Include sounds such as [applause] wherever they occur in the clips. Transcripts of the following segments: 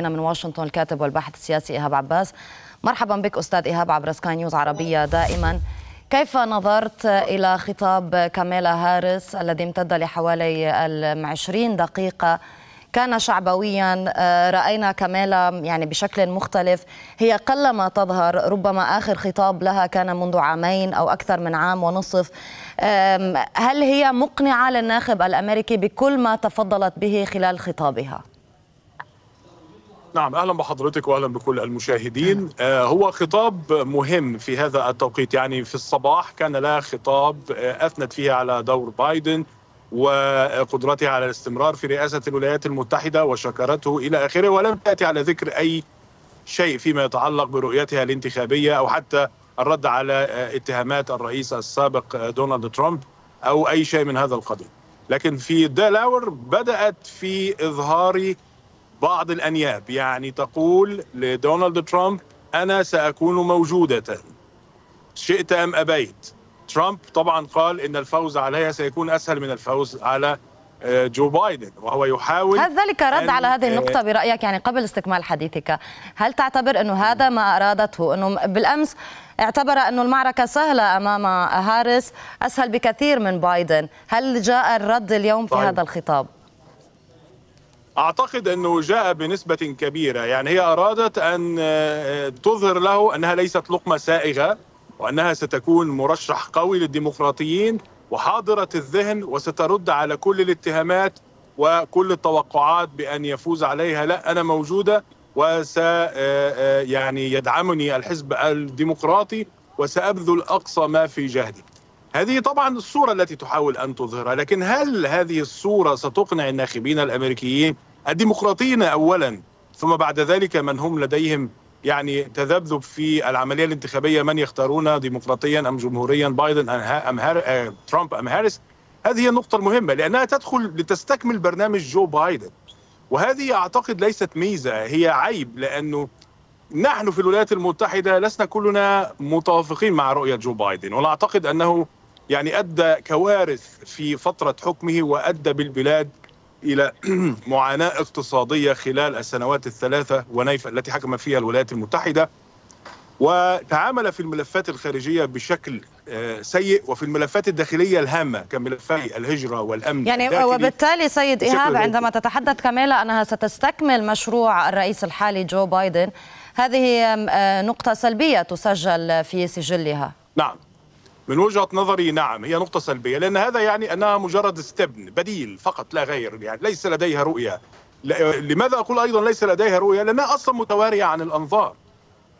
هنا من واشنطن الكاتب والباحث السياسي إيهاب عباس مرحبا بك أستاذ إيهاب عبر سكاي نيوز عربية دائما كيف نظرت إلى خطاب كاميلا هارس الذي امتد لحوالي 20 دقيقة كان شعبويا آه، رأينا كاميلا يعني بشكل مختلف هي قلما تظهر ربما آخر خطاب لها كان منذ عامين أو أكثر من عام ونصف هل هي مقنعة للناخب الأمريكي بكل ما تفضلت به خلال خطابها؟ نعم اهلا بحضرتك واهلا بكل المشاهدين آه هو خطاب مهم في هذا التوقيت يعني في الصباح كان لها خطاب آه اثنت فيه على دور بايدن وقدرته على الاستمرار في رئاسه الولايات المتحده وشكرته الى اخره ولم تاتي على ذكر اي شيء فيما يتعلق برؤيتها الانتخابيه او حتى الرد على آه اتهامات الرئيس السابق آه، دونالد ترامب او اي شيء من هذا القبيل لكن في دلاور بدات في اظهار بعض الأنياب يعني تقول لدونالد ترامب أنا سأكون موجودة شئت أم أبيت ترامب طبعا قال ان الفوز عليها سيكون اسهل من الفوز على آه، جو بايدن وهو يحاول هل ذلك رد على هذه النقطة آه، برأيك يعني قبل استكمال حديثك هل تعتبر أنه هذا ما أرادته أنه بالأمس اعتبر أنه المعركة سهلة أمام هارس أسهل بكثير من بايدن هل جاء الرد اليوم في طيب. هذا الخطاب اعتقد انه جاء بنسبه كبيره يعني هي ارادت ان آه، تظهر له انها ليست لقمه سائغه وانها ستكون مرشح قوي للديمقراطيين وحاضره الذهن وسترد على كل الاتهامات وكل التوقعات بان يفوز عليها لا انا موجوده وس آه، آه، يعني يدعمني الحزب الديمقراطي وسابذل اقصى ما في جهدي هذه طبعا الصورة التي تحاول أن تظهرها لكن هل هذه الصورة ستقنع الناخبين الأمريكيين الديمقراطيين أولا ثم بعد ذلك من هم لديهم يعني تذبذب في العملية الانتخابية من يختارون ديمقراطيا أم جمهوريا بايدن أم هار... أه... ترامب أم هاريس هذه هي النقطة المهمة لأنها تدخل لتستكمل برنامج جو بايدن وهذه أعتقد ليست ميزة هي عيب لأنه نحن في الولايات المتحدة لسنا كلنا متوافقين مع رؤية جو بايدن ولا أعتقد أنه يعني أدى كوارث في فترة حكمه وأدى بالبلاد إلى [clears throat] معاناة اقتصادية خلال السنوات الثلاثة ونيف التي حكم فيها الولايات المتحدة وتعامل في الملفات الخارجيه بشكل آه، سيء وفي الملفات الداخليه الهامه كملفي الهجره والامن يعني وبالتالي سيد ايهاب عندما تتحدث كاميلا انها ستستكمل مشروع الرئيس الحالي جو بايدن هذه آه، نقطه سلبيه تسجل في سجلها نعم من وجهه نظري نعم هي نقطه سلبيه لان هذا يعني انها مجرد استبن بديل فقط لا غير يعني ليس لديها رؤيه لماذا اقول ايضا ليس لديها رؤيه لانها اصلا متواريه عن الانظار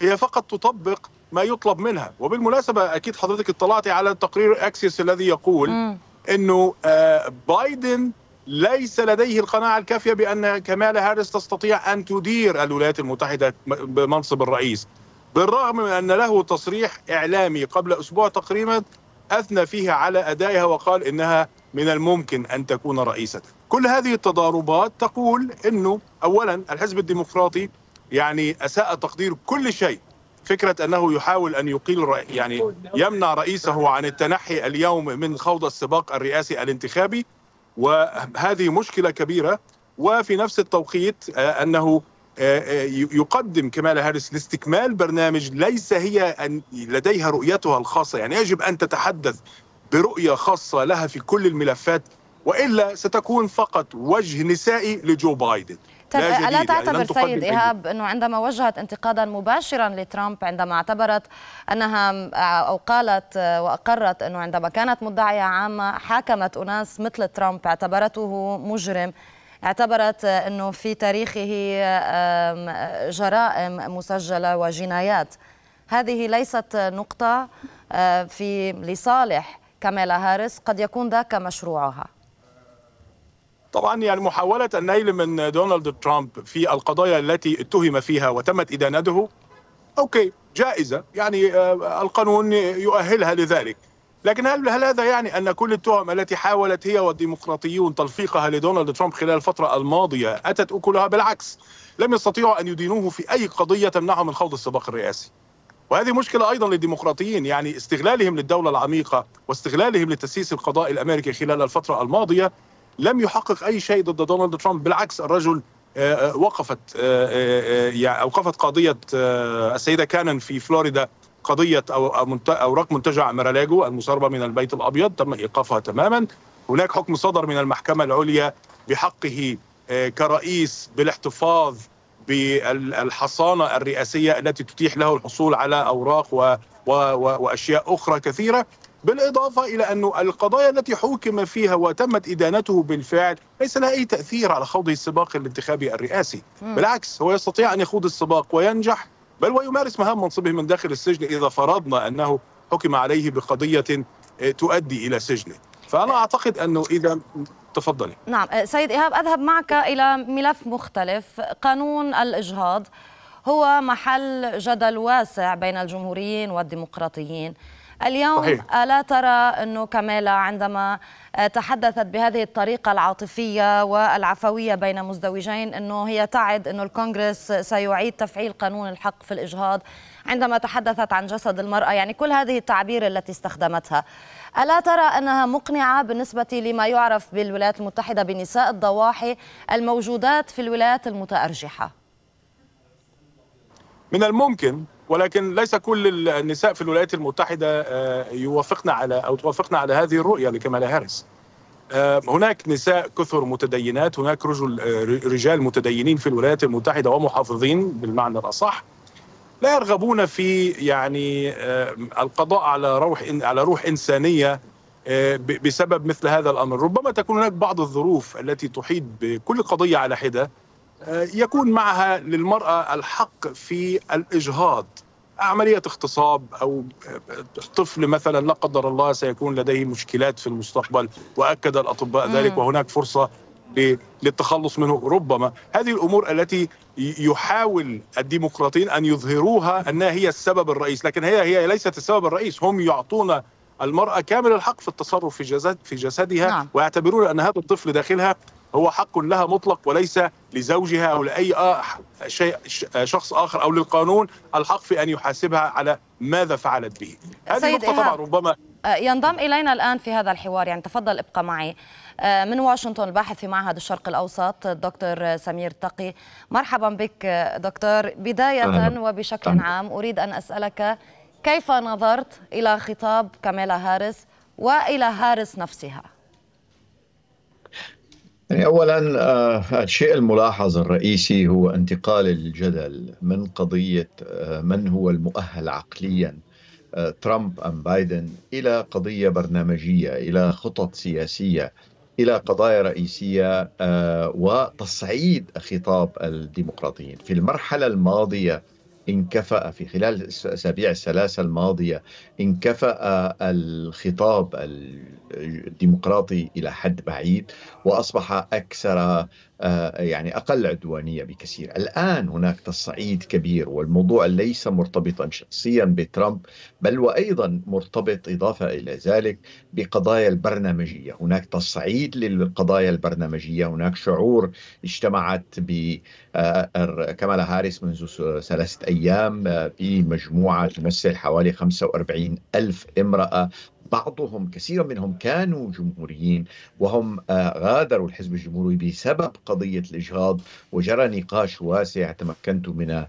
هي فقط تطبق ما يطلب منها وبالمناسبه اكيد حضرتك اطلعتي على تقرير اكسيس الذي يقول انه آه، بايدن ليس لديه القناعه الكافيه بان كمال هاريس تستطيع ان تدير الولايات المتحده بمنصب الرئيس بالرغم من أن له تصريح إعلامي قبل أسبوع تقريبا أثنى فيها على أدائها وقال إنها من الممكن أن تكون رئيسة كل هذه التضاربات تقول أنه أولا الحزب الديمقراطي يعني أساء تقدير كل شيء فكرة أنه يحاول أن يقيل يعني يمنع رئيسه عن التنحي اليوم من خوض السباق الرئاسي الانتخابي وهذه مشكلة كبيرة وفي نفس التوقيت آه، أنه آه، آه، يقدم كمالا هاريس لاستكمال برنامج ليس هي أن لديها رؤيتها الخاصة يعني يجب أن تتحدث برؤية خاصة لها في كل الملفات وإلا ستكون فقط وجه نسائي لجو بايدن طب ألا يعني تعتبر يعني سيد إيهاب أنه عندما وجهت انتقادا مباشرا لترامب عندما اعتبرت أنها آه، أو قالت وأقرت أنه عندما كانت مدعية عامة حاكمت أناس مثل ترامب اعتبرته مجرم اعتبرت أنه في تاريخه جرائم مسجلة وجنايات هذه ليست نقطة في لصالح كاميلا هاريس قد يكون ذاك مشروعها طبعا يعني محاولة النيل من دونالد ترامب في القضايا التي اتهم فيها وتمت إدانته أوكي جائزة يعني القانون يؤهلها لذلك لكن هل هل هذا يعني ان كل التهم التي حاولت هي والديمقراطيون تلفيقها لدونالد ترامب خلال الفتره الماضيه اتت اكلها بالعكس لم يستطيعوا ان يدينوه في اي قضيه تمنعه من خوض السباق الرئاسي وهذه مشكلة أيضا للديمقراطيين يعني استغلالهم للدولة العميقة واستغلالهم لتسييس القضاء الأمريكي خلال الفترة الماضية لم يحقق أي شيء ضد دونالد ترامب بالعكس الرجل آه، آه، وقفت آه، يعني أوقفت قضية السيدة كانن في فلوريدا قضيه او أوراق منتجع ميرالاجو المسربه من البيت الابيض تم ايقافها تماما هناك حكم صدر من المحكمه العليا بحقه آه، كرئيس بالاحتفاظ بالحصانه الرئاسيه التي تتيح له الحصول على اوراق و و و واشياء اخرى كثيره بالاضافه الى أن القضايا التي حكم فيها وتمت ادانته بالفعل ليس لها اي تاثير على خوض السباق الانتخابي الرئاسي بالعكس هو يستطيع ان يخوض السباق وينجح بل ويمارس مهام منصبه من داخل السجن إذا فرضنا أنه حكم عليه بقضية آه، تؤدي إلى سجنه فأنا أعتقد أنه إذا تفضلي نعم آه، سيد إيهاب أذهب معك إلى ملف مختلف قانون الإجهاض هو محل جدل واسع بين الجمهوريين والديمقراطيين اليوم صحيح. ألا ترى أنه كمالا عندما تحدثت بهذه الطريقة العاطفية والعفوية بين مزدوجين أنه هي تعد أنه الكونغرس سيعيد تفعيل قانون الحق في الإجهاض عندما تحدثت عن جسد المرأة يعني كل هذه التعبير التي استخدمتها ألا ترى أنها مقنعة بالنسبة لما يعرف بالولايات المتحدة بنساء الضواحي الموجودات في الولايات المتأرجحة؟ من الممكن ولكن ليس كل النساء في الولايات المتحدة آه، يوافقنا على أو توافقنا على هذه الرؤية لكمالا هاريس آه، هناك نساء كثر متدينات هناك رجل آه، رجال متدينين في الولايات المتحدة ومحافظين بالمعنى الأصح لا يرغبون في يعني القضاء على روح على روح إنسانية بسبب مثل هذا الأمر ربما تكون هناك بعض الظروف التي تحيط بكل قضية على حدة آه، يكون معها للمرأة الحق في الإجهاض عملية اغتصاب أو آه، طفل مثلا لا قدر الله سيكون لديه مشكلات في المستقبل وأكد الأطباء مم. ذلك وهناك فرصة للتخلص منه ربما هذه الأمور التي يحاول الديمقراطيين أن يظهروها أنها هي السبب الرئيس لكن هي هي ليست السبب الرئيس هم يعطون المرأة كامل الحق في التصرف في في جسدها نعم. ويعتبرون أن هذا الطفل داخلها هو حق لها مطلق وليس لزوجها او لاي شيء شخص اخر او للقانون الحق في ان يحاسبها على ماذا فعلت به. هذه نقطة طبعا ربما آه، ينضم الينا الان في هذا الحوار يعني تفضل ابقى معي آه، من واشنطن الباحث في معهد الشرق الاوسط الدكتور سمير تقي مرحبا بك آه، دكتور بدايه وبشكل عام اريد ان اسالك كيف نظرت الى خطاب كاميلا هارس والى هارس نفسها؟ يعني اولا آه، الشيء الملاحظ الرئيسي هو انتقال الجدل من قضيه آه، من هو المؤهل عقليا آه، ترامب ام بايدن الى قضيه برنامجيه الى خطط سياسيه الى قضايا رئيسيه وتصعيد خطاب الديمقراطيين في المرحله الماضيه انكفأ في خلال الأسابيع الثلاثة الماضية انكفأ الخطاب الديمقراطي إلى حد بعيد وأصبح أكثر آه، يعني أقل عدوانية بكثير الآن هناك تصعيد كبير والموضوع ليس مرتبطا شخصيا بترامب بل وأيضا مرتبط إضافة إلى ذلك بقضايا البرنامجية هناك تصعيد للقضايا البرنامجية هناك شعور اجتمعت ب آه، آه، كمالا هاريس منذ ثلاثة أيام بمجموعة تمثل حوالي 45 ألف امرأة بعضهم كثير منهم كانوا جمهوريين وهم آه، غادروا الحزب الجمهوري بسبب قضية الإجهاض وجرى نقاش واسع تمكنت من آه،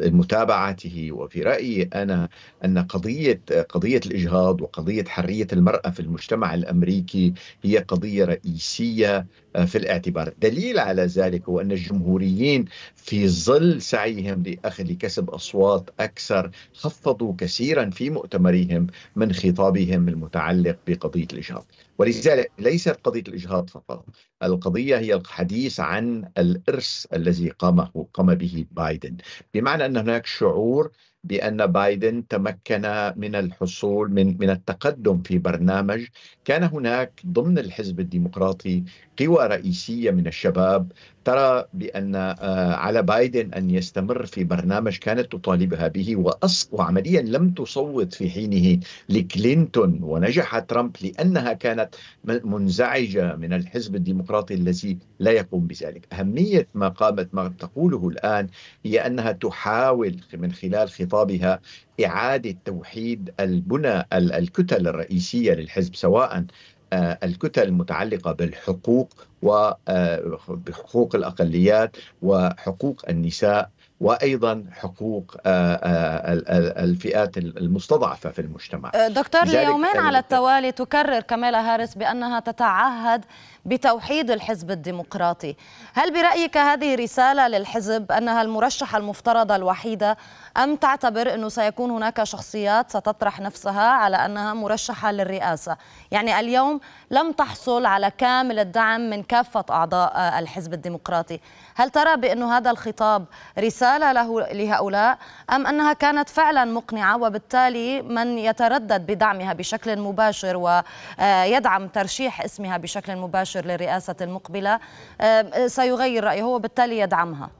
متابعته وفي رأيي أنا أن قضية آه، قضية الإجهاض وقضية حرية المرأة في المجتمع الأمريكي هي قضية رئيسية آه، في الاعتبار دليل على ذلك هو أن الجمهوريين في ظل سعيهم لأخذ لكسب أصوات أكثر خفضوا كثيرا في مؤتمرهم من خطابهم المتعلق بقضية الإجهاض ولذلك ليست قضية الإجهاض فقط القضية هي الحديث عن الإرث الذي قامه قام به بايدن بمعنى أن هناك شعور بأن بايدن تمكن من الحصول من من التقدم في برنامج كان هناك ضمن الحزب الديمقراطي قوى رئيسية من الشباب ترى بأن آه، على بايدن أن يستمر في برنامج كانت تطالبها به وأص... وعمليا لم تصوت في حينه لكلينتون ونجح ترامب لأنها كانت منزعجة من الحزب الديمقراطي الذي لا يقوم بذلك أهمية ما قامت ما تقوله الآن هي أنها تحاول من خلال خطاب خطابها إعادة توحيد البنى الكتل الرئيسية للحزب سواء آه، الكتل المتعلقة بالحقوق وحقوق آه، الأقليات وحقوق النساء وايضا حقوق آه، آه، الفئات المستضعفه في المجتمع. أه، دكتور ليومين على التوالي تكرر كاميلا هاريس بانها تتعهد بتوحيد الحزب الديمقراطي، هل برايك هذه رساله للحزب انها المرشحه المفترضه الوحيده ام تعتبر انه سيكون هناك شخصيات ستطرح نفسها على انها مرشحه للرئاسه؟ يعني اليوم لم تحصل على كامل الدعم من كافه اعضاء الحزب الديمقراطي، هل ترى بأن هذا الخطاب رسالة له لهؤلاء أم أنها كانت فعلا مقنعة وبالتالي من يتردد بدعمها بشكل مباشر ويدعم آه، ترشيح اسمها بشكل مباشر للرئاسة المقبلة آه، سيغير رأيه وبالتالي يدعمها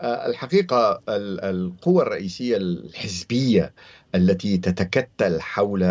آه، الحقيقة القوى الرئيسية الحزبية التي تتكتل حول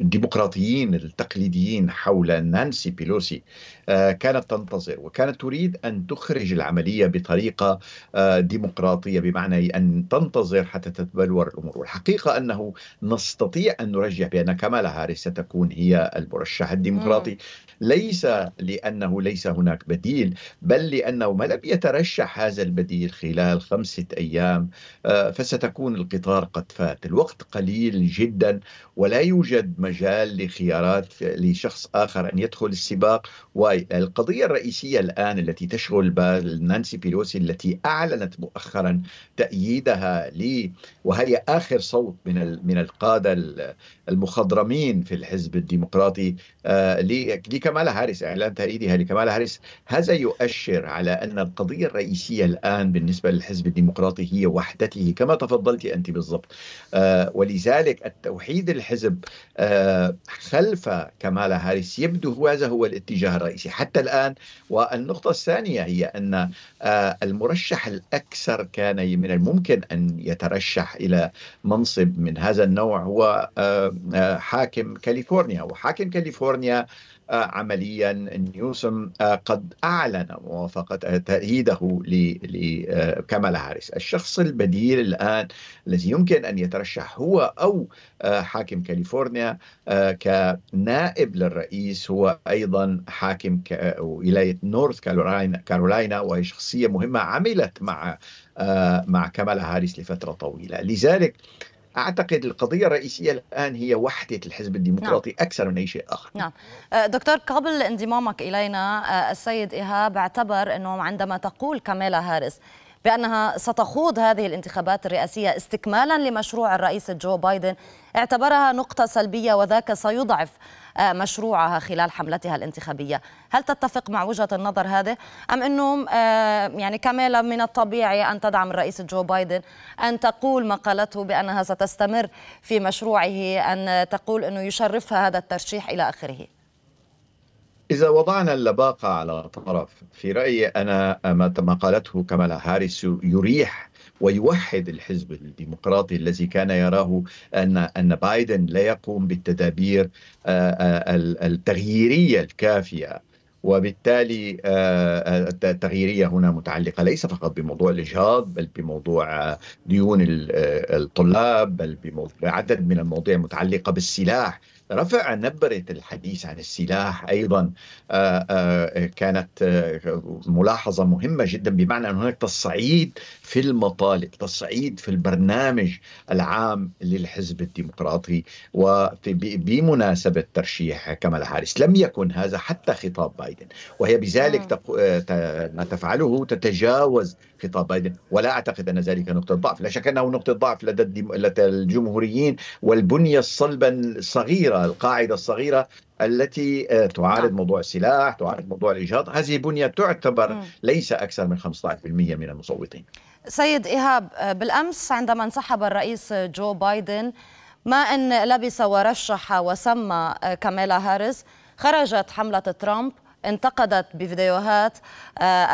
الديمقراطيين التقليديين حول نانسي بيلوسي آه، كانت تنتظر وكانت تريد ان تخرج العمليه بطريقه آه، ديمقراطيه بمعنى ان تنتظر حتى تتبلور الامور والحقيقه انه نستطيع ان نرجح بان كمالا هاريس ستكون هي المرشح الديمقراطي ليس لانه ليس هناك بديل بل لانه ما لم يترشح هذا البديل خلال خمسه ايام آه، فستكون القطار قد فات الوقت الوقت قليل جدا ولا يوجد مجال لخيارات لشخص آخر أن يدخل السباق والقضية الرئيسية الآن التي تشغل بال نانسي بيلوسي التي أعلنت مؤخرا تأييدها لي وهي آخر صوت من من القادة المخضرمين في الحزب الديمقراطي آه، لكمالا هاريس إعلان تأييدها لكمالا هاريس هذا يؤشر على أن القضية الرئيسية الآن بالنسبة للحزب الديمقراطي هي وحدته كما تفضلت أنت بالضبط آه، ولذلك التوحيد الحزب آه، خلف كمالا هاريس يبدو هو هذا هو الاتجاه الرئيسي حتى الآن والنقطة الثانية هي أن آه، المرشح الأكثر كان من الممكن أن يترشح إلى منصب من هذا النوع هو حاكم كاليفورنيا وحاكم كاليفورنيا عمليا نيوسم قد أعلن موافقة تأييده لكمال هاريس الشخص البديل الآن الذي يمكن أن يترشح هو أو آه، حاكم كاليفورنيا آه، كنائب للرئيس هو أيضا حاكم آه، ولاية نورث كارولاينا وهي شخصية مهمة عملت مع مع كمالا هاريس لفترة طويلة لذلك اعتقد القضيه الرئيسيه الان هي وحده الحزب الديمقراطي نعم. اكثر من اي شيء اخر نعم دكتور قبل انضمامك الينا السيد ايهاب اعتبر انه عندما تقول كاميلا هارس بأنها ستخوض هذه الانتخابات الرئاسية استكمالا لمشروع الرئيس جو بايدن اعتبرها نقطة سلبية وذاك سيضعف آه، مشروعها خلال حملتها الانتخابية هل تتفق مع وجهة النظر هذه أم أنه آه، يعني كمالا من الطبيعي أن تدعم الرئيس جو بايدن أن تقول ما قالته بأنها ستستمر في مشروعه أن تقول أنه يشرفها هذا الترشيح إلى آخره إذا وضعنا اللباقة على طرف في رأيي أنا ما قالته كمالا هاريس يريح ويوحد الحزب الديمقراطي الذي كان يراه ان ان بايدن لا يقوم بالتدابير آه، آه، التغييريه الكافيه وبالتالي آه، التغييرية هنا متعلقة ليس فقط بموضوع الإجهاض بل بموضوع ديون الطلاب بل بعدد من المواضيع المتعلقة بالسلاح رفع نبرة الحديث عن السلاح أيضا آه، آه، كانت آه، ملاحظة مهمة جدا بمعنى أن هناك تصعيد في المطالب تصعيد في البرنامج العام للحزب الديمقراطي وبمناسبة ترشيح كمال حارس لم يكن هذا حتى خطاب بايدن وهي بذلك ما تفعله تتجاوز خطاب بايدن ولا أعتقد أن ذلك نقطة ضعف لا شك أنه نقطة ضعف لدى الجمهوريين والبنية الصلبة الصغيرة الصغيرة القاعدة الصغيرة التي آه، تعارض نعم. موضوع السلاح تعارض موضوع الإجهاض هذه بنية تعتبر ليس أكثر من 15% من المصوتين سيد إيهاب آه، بالأمس عندما انسحب الرئيس جو بايدن ما أن لبس ورشح وسمى آه، كاميلا هاريس خرجت حملة ترامب انتقدت بفيديوهات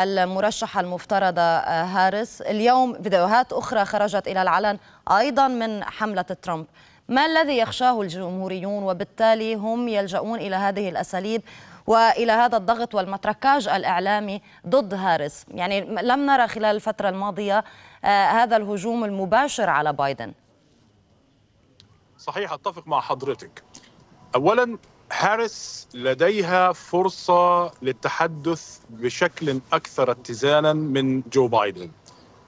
المرشحة المفترضة هاريس اليوم فيديوهات أخرى خرجت إلى العلن أيضا من حملة ترامب ما الذي يخشاه الجمهوريون وبالتالي هم يلجؤون إلى هذه الأساليب والى هذا الضغط والمتركاج الاعلامي ضد هارس، يعني لم نرى خلال الفتره الماضيه آه، هذا الهجوم المباشر على بايدن. صحيح اتفق مع حضرتك. اولا هارس لديها فرصه للتحدث بشكل اكثر اتزانا من جو بايدن.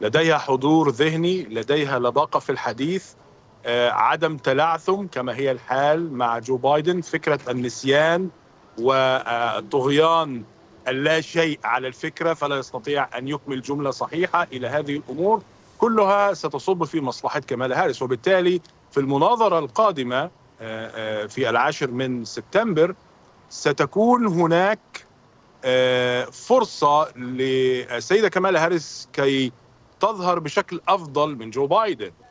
لديها حضور ذهني، لديها لباقه في الحديث، آه، عدم تلعثم كما هي الحال مع جو بايدن فكرة النسيان وطغيان اللا شيء على الفكرة فلا يستطيع أن يكمل جملة صحيحة إلى هذه الأمور كلها ستصب في مصلحة كمالا هاريس وبالتالي في المناظرة القادمة آه، آه، في العاشر من سبتمبر ستكون هناك فرصة للسيدة كمالا هاريس كي تظهر بشكل أفضل من جو بايدن